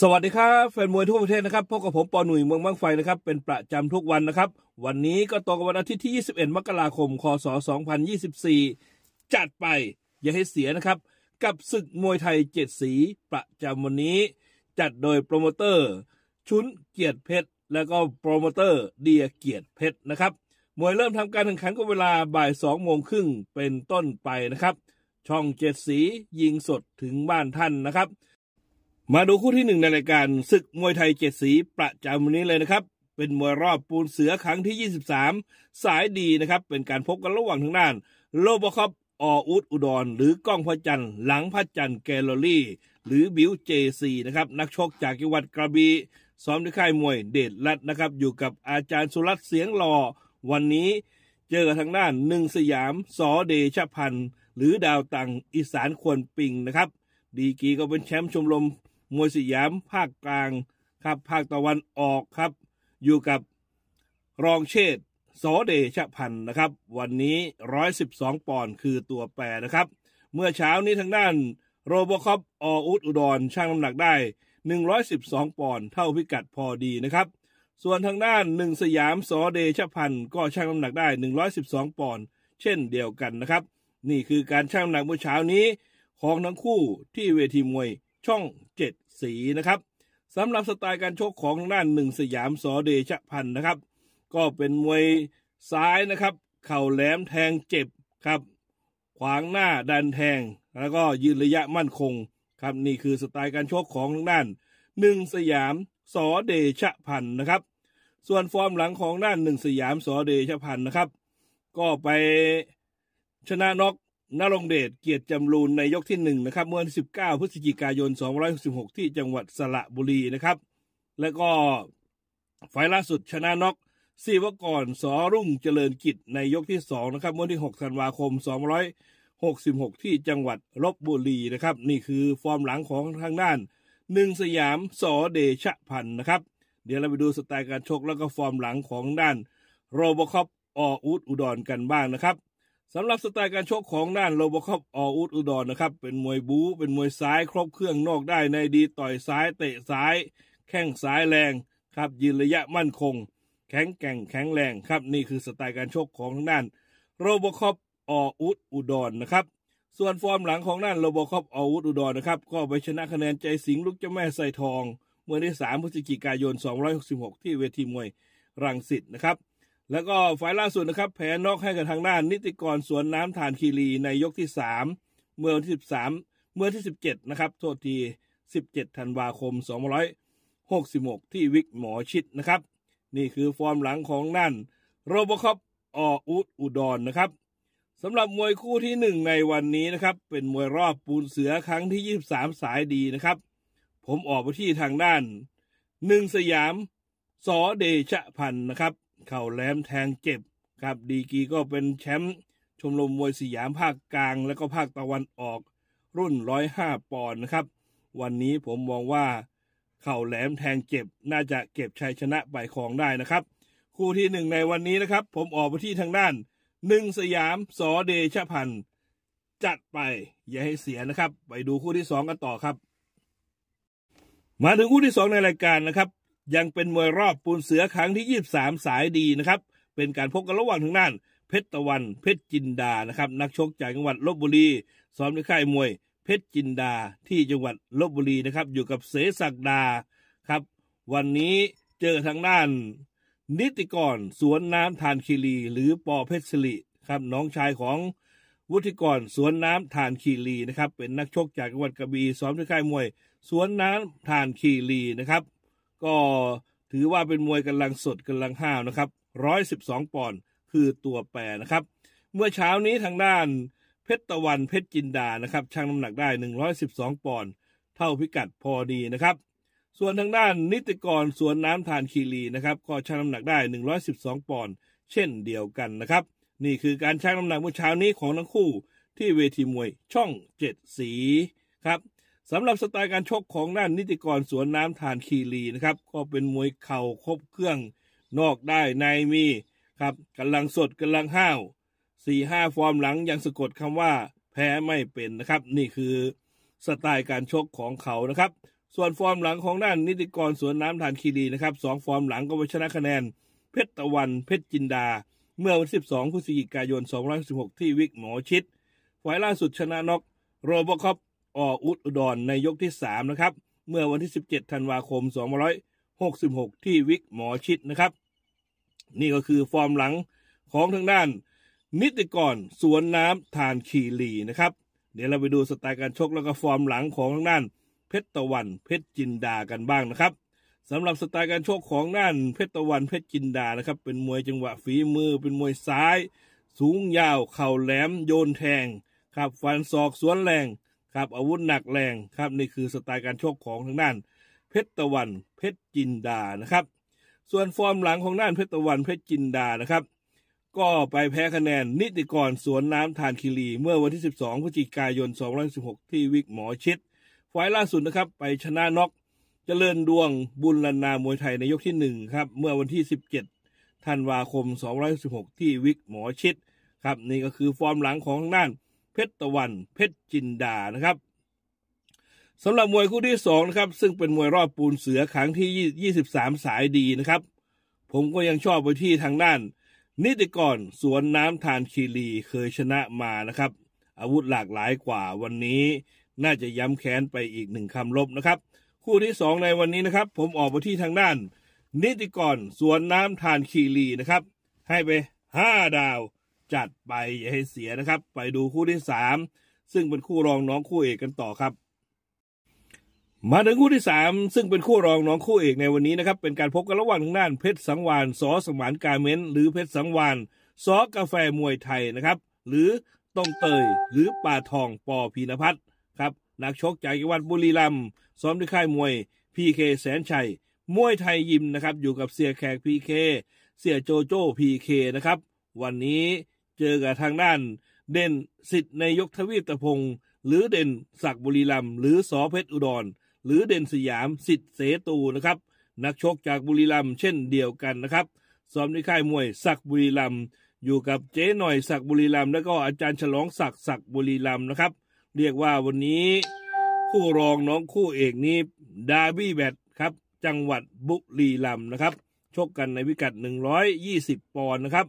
สวัสดีครับแฟนมวยทั่วประเทศนะครับพบกับผมปอหนุ่ยเมืองบัางไฟนะครับเป็นประจำทุกวันนะครับ วันนี้ก็ตรงกับวันอาทิตย์ที่ 21 มกราคมคศ2024 จัดไปอย่าให้เสียนะครับ กับศึกมวยไทยเจ็ดสีประจำวันนี้ จัดโดยโปรโมเตอร์ ชุนเกียรติเพชร และก็โปรโมเตอร์เดียเกียรติเพชรนะครับมวยเริ่มทำการแข่งขันก็เวลาบ่าย2โมงครึ่งเป็นต้นไปนะครับช่องเจ็ดสียิงสดถึงบ้านท่านนะครับมาดูคู่ที่หนึ่งในรายการ ศึกมวยไทยเจ็ดสีประจำวันนี้เลยนะครับ เป็นมวยรอบปูนเสือครั้งที่ 23 สายดีนะครับเป็นการพบกันระหว่างทางด้าน โลบคอบออุดอุดร หรือก้องพระจันทร์หลังพระจันทร์แกลลอรี่ หรือบิวเจซีนะครับ นักชกจากจังหวัดกระบี่ซ้อมที่ค่ายมวยเดชรัตน์นะครับ อยู่กับอาจารย์สุรัตน์เสียงหล่อวันนี้ เจอกับทางด้านหนึ่งสยามสอเดชพันธ์หรือดาวตังอีสานควรปิงนะครับ ดีกีก็เป็นแชมป์ชมรมมวยสยามภาคกลางครับภาคตะวันออกครับ อยู่กับรองเชษสอเดชพันธ์นะครับวันนี้112ปอนด์คือตัวแปรนะครับ เมื่อเช้านี้ทางด้านโรบคอปออุดอุดรช่างน้ำหนักได้112 ปอนด์เท่าพิกัดพอดีนะครับส่วนทางด้านหนึ่งสยามสอเดชพันธ์ก็ช่างน้ำหนักได้112ปอนด์เช่นเดียวกันนะครับ นี่คือการช่างน้ำหนักเมื่อเช้านี้ของทั้งคู่ที่เวทีมวยช่อง7สีนะครับสำหรับสไตล์การชกของทางด้านหนึ่งสยามสอเดชพันธ์นะครับก็เป็นมวยซ้ายนะครับเข่าแหลมแทงเจ็บครับขวางหน้าดันแทงแล้วก็ยืนระยะมั่นคงครับนี่คือสไตล์การชกของทางด้านหนึ่งสยามสอเดชพันธ์นะครับส่วนฟอร์มหลังของด้านหนึ่งสยามสอเดชพันธ์นะครับก็ไปชนะน็อกนรงเดชเกียรติจำรูนในยกที่1นะครับเมื่อวันที่ 19 พฤศจิกายน 266 ที่จังหวัดสระบุรีนะครับ แล้วก็ไฟล่าสุดชนะน็อกซีวกรสอรุ่งเจริญกิจในยกที่2นะครับเมื่อที่6ธันวาคม 266 ที่จังหวัดลบบุรีนะครับ นี่คือฟอร์มหลังของทางด้านหนึ่งสยามสอเดชพันธ์นะครับเดี๋ยวเราไปดูสไตล์การชกแล้วก็ฟอร์มหลังของด้านโรบคอปออุดอุดรกันบ้างนะครับสำหรับสไตล์ การชกของด้านโลบคอปออุดอุดรนะครับเป็นมวยบู๊เป็นมวยซ้ายครบเครื่องนอกได้ในดีต่อย ซ้ายเตะซ้าย แข้งซ้ายแรงครับยืนระยะมั่นคง แข็งแกร่งแข็งแรงครับนี่คือสไตล์การชกของทางด้านโลบคอปออุดอุดรนะครับส่วนฟอร์มหลังของด้านโลบคอปออุดอุดรนะครับก็ไปชนะคะแนนใจสิงลูกเจ้าแม่ไ่ทอง เมื่อที่มพฤศจิกายน266 ที่เวทีมวยรังสิตนะครับแล้วก็ไฟลยล่าสุดนะครับแพ้นอกให้กับทางด้าน นิติกรสวนน้ำฐานคีรีในยกที่ 3 เมื่อวันที่ 13 เมื่อที่ 17 นะครับ โทษที 17ธันวาคม2566 ที่วิกหมอชิดนะครับ นี่คือฟอร์มหลังของนั่นโรบคอปออุดอุดรนนะครับสำหรับมวยคู่ที่ 1 ในวันนี้นะครับ เป็นมวยรอบปูนเสือครั้งที่ 23 สายดีนะครับ ผมออกไปที่ทางด้านหนึ่งสยามสอเดชพันนะครับเข่าแหลมแทงเจ็บ ครับ ดีกีก็เป็นแชมป์ชมรมมวยสยามภาคกลางและก็ภาคตะวันออก รุ่น105ปอนด์นะครับ วันนี้ผมมองว่าเข่าแหลมแทงเจ็บ น่าจะเก็บชัยชนะไปครองได้นะครับ คู่ที่หนึ่งในวันนี้นะครับ ผมออกไปที่ทางด้านหนึ่งสยามสอเดชพันธ์จัดไปอย่าให้เสียนะครับ ไปดูคู่ที่สองกันต่อครับมาถึงคู่ที่สองในรายการนะครับยังเป็นมวยรอบปูนเสือครั้งที่ 23 สายดีนะครับ เป็นการพบกันระหว่างทางด้าน เพชรตะวันเพชรจินดานะครับ นักชกจากจังหวัดลบบุรีซ้อมในค่ายมวย เพชรจินดาที่จังหวัดลบบุรีนะครับ อยู่กับเสศักดา ครับ วันนี้เจอทางด้าน นิติกรสวนน้ำทานคีรี หรือปอเพชรสิริครับน้องชายของวุฒิกรสวนน้ำทานคีรีนะครับ เป็นนักชกจากจังหวัดกระบี่ซ้อมในค่ายมวย สวนน้ำทานคีรีนะครับก็ถือว่าเป็นมวยกำลังสดกำลังห้าวนะครับร้อยสิบสองปอนด์คือตัวแปรนะครับ เมื่อเช้านี้ทางด้านเพชรตะวันเพชรจินดานะครับชั่งน้ำหนักได้ 112 ปอนด์เท่าพิกัดพอดีนะครับ ส่วนทางด้านนิติกรสวนน้ำทานคีรีนะครับ ก็ชั่งน้ำหนักได้ 112 ปอนด์เช่นเดียวกันนะครับ นี่คือการชั่งน้ำหนักเมื่อเช้านี้ของทั้งคู่ที่เวทีมวยช่องเจ็ดสีครับสำหรับสไตล์การชกของด้านนิติกรสวนน้ำทานคีรีนะครับ ก็เป็นมวยเข่าครบเครื่องนอกได้ในมีครับกำลังสดกำลังห้าวสี่ห้าฟอร์มหลังยังสะกดคำว่า แพ้ไม่เป็นนะครับ นี่คือสไตล์การชกของเขานะครับ ส่วนฟอร์มหลังของด้านนิติกรสวนน้ำทานคีรีนะครับสองฟอร์มหลังก็ไปชนะคะแนน เพชรตะวัน เพชรจินดา เมื่อวันที่12พฤศจิกายน2ห6ที่วิกหมอชิดไฟล่าสุดชนะน็อกโรบอคอปออุดอดรในยกที่3นะครับเมื่อวันที่ 17ธันวาคม2566 ที่วิกหมอชิดนะครับ นี่ก็คือฟอร์มหลังของทางด้าน นิติกรสวนน้ำทานคีรีนะครับเดี๋ยวเราไปดูสไตล์การชกแล้วก็ฟอร์มหลังของทางด้านเพชรตะวันเพชรจินดากันบ้างนะครับสำหรับสไตล์การชกของด้านเพชรตะวันเพชรจินดานะครับเป็นมวยจังหวะฝีมือ เป็นมวยซ้าย สูงยาวเข่าแหลมโยนแทงขับฟันศอกสวนแรงครับอาวุธหนักแรงครับนี่คือสไตล์การชกของทางด้านเพชรตะวันเพชรจินดานะครับ ส่วนฟอร์มหลังของด้านเพชรตะวันเพชรจินดานะครับ ก็ไปแพ้คะแนนนิติกรสวนน้ำทานคิรีเมื่อวันที่ 12 พฤศจิกายน 2516ที่วิกหมอชิดไฟล่าสุดนะครับไปชนะน็อกจเจริญดวงบุญลนามวยไทยในยกที่1ครับเมื่อวันที่ 17 ธันวาคม 2516ที่วิกหมอชิดครับนี่ก็คือฟอร์มหลังของด้านเพชรตะวันเพชรจินดานะครับสำหรับมวยคู่ที่2นะครับ ซึ่งเป็นมวยรอบปูนเสือครั้งที่ 23 สายดีนะครับ ผมก็ยังชอบไปที่ทางด้าน นิติกรสวนน้ำทานคีรีเคยชนะมานะครับ อาวุธหลากหลายกว่าวันนี้ น่าจะย้ำแค้นไปอีกหนึ่งคำลบนะครับ คู่ที่2ในวันนี้นะครับ ผมออกไปที่ทางด้าน นิติกรสวนน้ำทานคีรีนะครับ ให้ไป5ดาวจัดไปอย่าให้เสียนะครับ ไปดูคู่ที่สามซึ่งเป็นคู่รองน้องคู่เอกกันต่อครับ มาถึงคู่ที่สามซึ่งเป็นคู่รองน้องคู่เอกในวันนี้นะครับ เป็นการพบกันระหว่างทางาน เพชรสังวานสอสมานกาเมนหรือเพชรสังวานซอกาแฟมวยไทยนะครับ หรือต้มเตยหรือป่าทองปอพีนพัฒครับนักชกจากจังหวัดบุรีรัมย์ซ้อมที่ค่ายมวย พีเคแสนชัยมวยไทยยิมนะครับ อยู่กับเสียแขกพีเค เสียโจโจ้พีเคนะครับ วันนี้เจอกับทางด้านเด่นสิทธิ์ในยกทวีตพงศ์หรือเด่นศักบุรีลำหรือสอเพชรอุดร หรือเด่นสยามสิทธิ์เสตูนะครับ นักชกจากบุรีลำเช่นเดียวกันนะครับซ้อมในค่ายมวยศักบุรีลำอยู่กับเจ๊หน่อยศักบุรีลำและก็อาจารย์ฉลองศักศักบุรีลำนะครับ เรียกว่าวันนี้ คู่รองน้องคู่เอกนี้ดาบี้แบทครับจังหวัดบุรีลำนะครับชกกันในวิกัด 120 ปอนด์นะครับ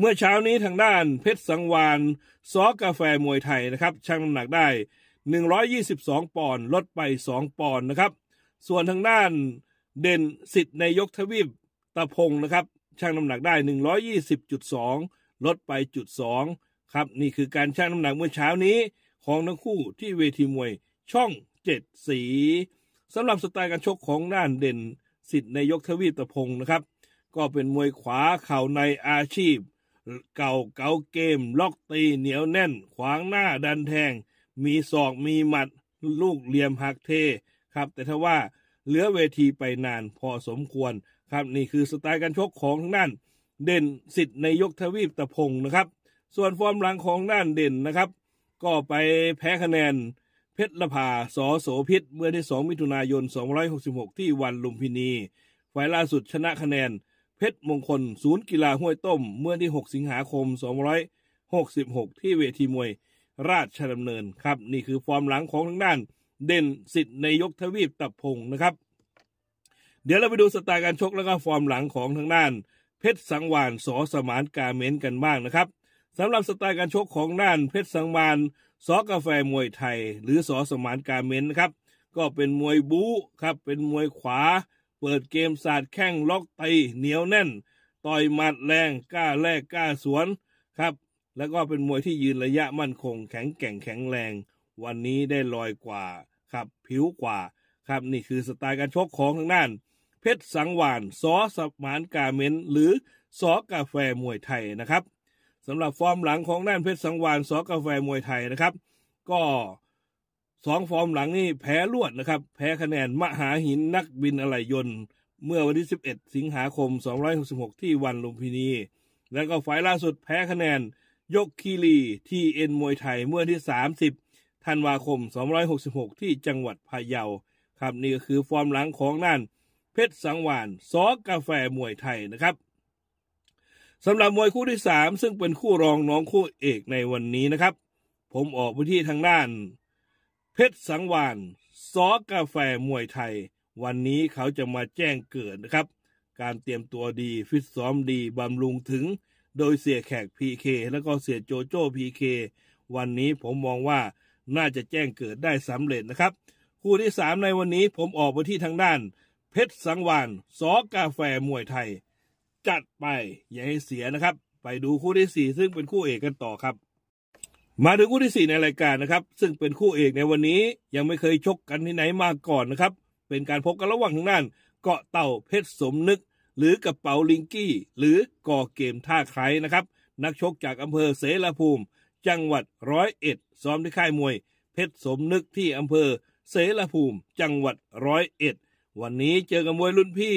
เมื่อเช้านี้ทางด้านเพชรสังวานซอกาแฟมวยไทยนะครับชั่งน้ำหนักได้ 122ปอนด์ลดไป 2 ปอนด์นะครับ ส่วนทางด้านเด่นสิทธิ์ในยกทวีปตะพงนะครับชั่งน้ำหนักได้ 120.2ลดไปจุด2ครับนี่คือการชั่งน้ำหนักเมื่อเช้านี้ของทั้งคู่ที่เวทีมวยช่องเจ็ดสีสำหรับสไตล์การชกของด้านเด่นสิทธิ์ในยกทวีปตะพงนะครับก็เป็นมวยขวาเข่าในอาชีพเก่าเก่าเกม ล็อกตีเหนียวแน่น ขวางหน้าดันแทง มีศอกมีหมัด ลูกเหลี่ยมหักเทครับแต่ถ้าว่าเหลือเวทีไปนานพอสมควรครับนี่คือสไตล์การชกของทางด้านเด่นสิทธิ์ในยกทวีปตะพงนะครับ ส่วนฟอร์มหลังของด้านเด่นนะครับ ก็ไปแพ้คะแนน เพชรละภาสอโสพิษเมื่อที่2มิถุนายน 266 ที่วันลุมพินีฝ่ายล่าสุดชนะคะแนนเพชรมงคลศูนย์กีฬาห้วยต้ม เมื่อที่ 6 สิงหาคม266 ที่เวทีมวยราชดำเนินครับนี่คือฟอร์มหลังของทางด้าน เด่นสิทธิ์ในยกทวีปตับพงนะครับ เดี๋ยวเราไปดูสไตล์การชกแล้วก็ฟอร์มหลังของทางด้าน เพชรสังวานสอสมานกาเมนกันบ้างนะครับสำหรับสไตล์การชกของด้าน เพชรสังวานสอกาแฟมวยไทย หรือสอสมานกาเมนนะครับ ก็เป็นมวยบู๊ครับเป็นมวยขวาเปิดเกมสาดแข้งล็อกตีเหนียวแน่น ต่อยหมัดแรงกล้าแลกกล้าสวนครับแล้วก็เป็นมวยที่ยืนระยะมั่นคงแข็งแกร่งแข็งแรง วันนี้ได้ลอยกว่าครับ ผิวกว่าครับนี่คือสไตล์การชกของทางด้าน เพชรสังวานสอสมานกาเมนหรือสอกาแฟมวยไทยนะครับสำหรับฟอร์มหลังของด้านเพชรสังวานสอกาแฟมวยไทยนะครับ ก็สองฟอร์มหลังนี่แพ้รวดนะครับ แพ้คะแนนมหาหินนักบินอะไหล่ยนต์ เมื่อวันที่ 11 สิงหาคม 266 ที่วันลุมพินี แล้วก็ฝ่ายล่าสุดแพ้คะแนนยกคีรีที่เอ็นมวยไทยเมื่อที่ 30ธันวาคม 266 ที่จังหวัดพะเยาครับนี่ก็คือฟอร์มหลังของนั่นเพชรสังวานซอกาแฟมวยไทยนะครับสำหรับมวยคู่ที่3ซึ่งเป็นคู่รองน้องคู่เอกในวันนี้นะครับ ผมออกไปที่ทางด้านเพชรสังวานซอกาแฟมวยไทย วันนี้เขาจะมาแจ้งเกิดนะครับ การเตรียมตัวดีฟิตซ้อมดีบำรุงถึง โดยเสียแขกพีเคแล้วก็เสียโจโจ้เควันนี้ผมมองว่าน่าจะแจ้งเกิดได้สำเร็จนะครับ คู่ที่3ในวันนี้ผมออกไปที่ทางด้านเพชรสังวานซอกาแฟมวยไทย จัดไปอย่าให้เสียนะครับ ไปดูคู่ที่4ซึ่งเป็นคู่เอกกันต่อครับมาถึงคู่ที่สี่ในรายการนะครับซึ่งเป็นคู่เอกในวันนี้ยังไม่เคยชกกันที่ไหนมาก่อนนะครับเป็นการพบกันระหว่างทางด้าน เกาะเต่าเพชรสมนึก หรือกระเป๋าลิงกี้ หรือก่อเกมท่าไครนะครับนักชกจากอำเภอเสรภูมิจังหวัดร้อยเอ็ดซ้อมที่ค่ายมวย เพชรสมนึกที่อำเภอเสรภูมิจังหวัดร้อยเอ็ดวันนี้เจอกับมวยรุ่นพี่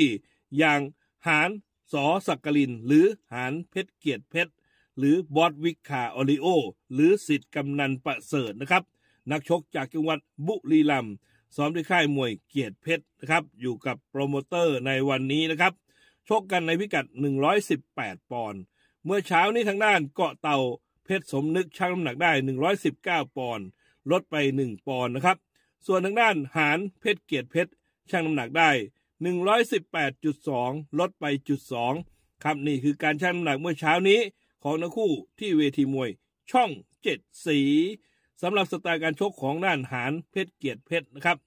อย่างหานสอสักกลินหรือหานเพชรเกียรติเพชรหรือบอดวิกคาออริโอหรือสิทธิ์กำนันประเสริฐนะครับ นักชกจากจังหวัดบุรีรัมย์ซ้อมที่ค่ายมวยเกียรติเพชร นะครับ อยู่กับโปรโมเตอร์ในวันนี้นะครับชกกันในพิกัด 118 ปอนด์เมื่อเช้านี้ทางด้านเกาะเต่าเพชรสมนึกชั่งน้ำหนักได้ 119 ปอนด์ลดไป 1 ปอนด์นะครับ ส่วนทางด้านหานเพชรเกียรติเพชรชั่งน้ำหนักได้ 118.2ลดไปจุด2ครับนี่คือการชั่งน้ำหนักเมื่อเช้านี้ของทั้งคู่ที่เวทีมวยช่องเจ็ดสีสำหรับสไตล์การชกของด้านหานเพชรเกียรติเพชรนะครับ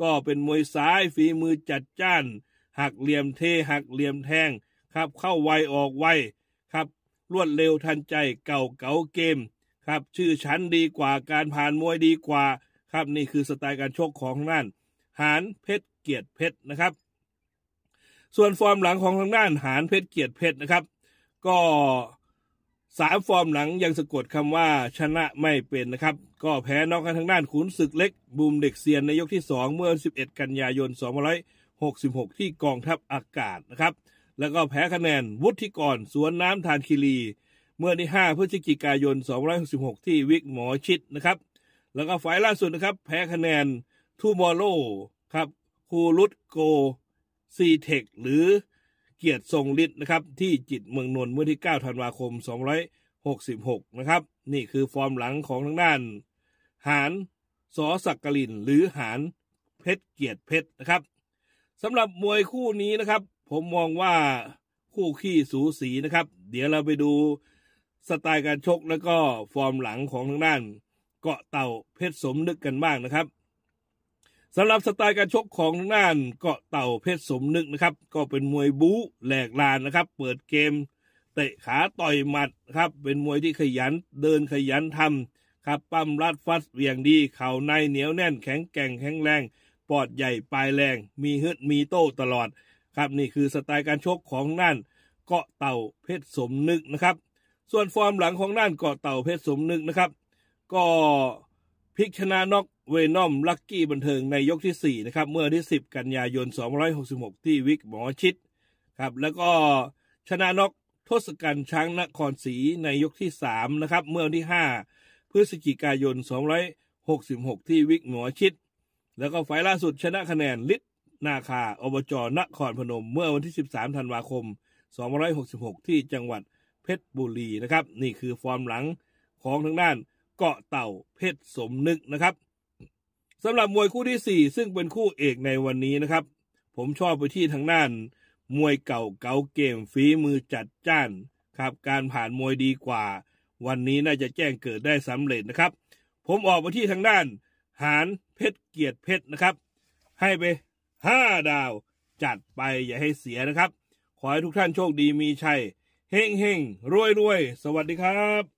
ก็เป็นมวยซ้ายฝีมือจัดจ้านหักเหลี่ยมเทหักเหลี่ยมแทงครับเข้าไวออกไวครับ รวดเร็วทันใจเก่าเก๋าเกม ครับชื่อชั้นดีกว่าการผ่านมวยดีกว่าครับนี่คือสไตล์การชกของด้านหานเพชรเกียรติเพชรนะครับ ส่วนฟอร์มหลังของทางด้านหานเพชรเกียรติเพชรนะครับ ก็สามฟอร์มหลังยังสะกดคำว่าชนะไม่เป็นนะครับ ก็แพ้นอกกันทางด้านขุนศึกเล็กบูมเด็กเซียนในยกที่ 2 เมื่อ11 กันยายน2566 ที่กองทัพอากาศนะครับ แล้วก็แพ้คะแนน วุฒิกรสวนน้ำทานคีรีเมื่อที่5พฤศจิกายน2566 ที่วิกหมอชิดนะครับ แล้วก็ฝ่ายล่าสุดนะครับ แพ้คะแนนทูมอโลครับคูรุตโกซีเทคหรือเกียรติทรงฤทธิ์นะครับที่จิตเมืองนนท์เมื่อที่ 9 ธันวาคม266 นะครับนี่คือฟอร์มหลังของทางด้าน หานสอสักกลินหรือหานเพชรเกียรติเพชรนะครับสำหรับมวยคู่นี้นะครับ ผมมองว่าคู่ขี้สูสีนะครับ เดี๋ยวเราไปดูสไตล์การชกแล้วก็ฟอร์มหลังของทางด้าน เกาะเต่าเพชรสมนึกกันบ้างนะครับสำหรับสไตล์การชกของน่าน เกาะเต่าเพชรสมนึกนะครับ ก็เป็นมวยบู๊แหลกลานนะครับ เปิดเกมเตะขา ต่อยหมัดครับเป็นมวยที่ขยันเดินขยันทำครับปั้มรัดฟัดเวียงดีเข่าในเหนียวแน่นแข็งแกร่งแข็งแรงปอดใหญ่ปลายแรง มีฮึดมีโต้ตลอด ครับ นี่คือสไตล์การ ชกของน่าน เกาะเต่าเพชรสมนึกนะครับ ส่วนฟอร์มหลังของน่านเกาะเต่าเพชรสมนึกนะครับ ก็พิกชนะน็อกเวนอมลักกี้บันเทิงในยกที่ 4 นะครับ เมื่อที่ 10 กันยายน 266 ที่วิกหมอชิดครับแล้วก็ชนะนกทศกัณฐ์ช้างนครศรีในยกที่3นะครับเมื่อที่5พฤศจิกายน 266 ที่วิกหมอชิดแล้วก็ไฟล่าสุดชนะคะแนนลิศนาคาอบจนครพนมเมื่อวันที่ 13 ธันวาคม 266 ที่จังหวัดเพชรบุรีนะครับ นี่คือฟอร์มหลังของทางด้านเกาะเต่าเพชรสมนึกนะครับสำหรับมวยคู่ที่ 4 ซึ่งเป็นคู่เอกในวันนี้นะครับ ผมชอบไปที่ทางด้านมวยเก่าเก่าเกมฝีมือจัดจ้านครับการผ่านมวยดีกว่า วันนี้น่าจะแจ้งเกิดได้สำเร็จนะครับ ผมออกไปที่ทางด้าน หานเพชรเกียรติเพชรนะครับ ให้ไป 5ดาวจัดไปอย่าให้เสียนะครับ ขอให้ทุกท่านโชคดีมีชัยเฮงเฮงรวยรวยสวัสดีครับ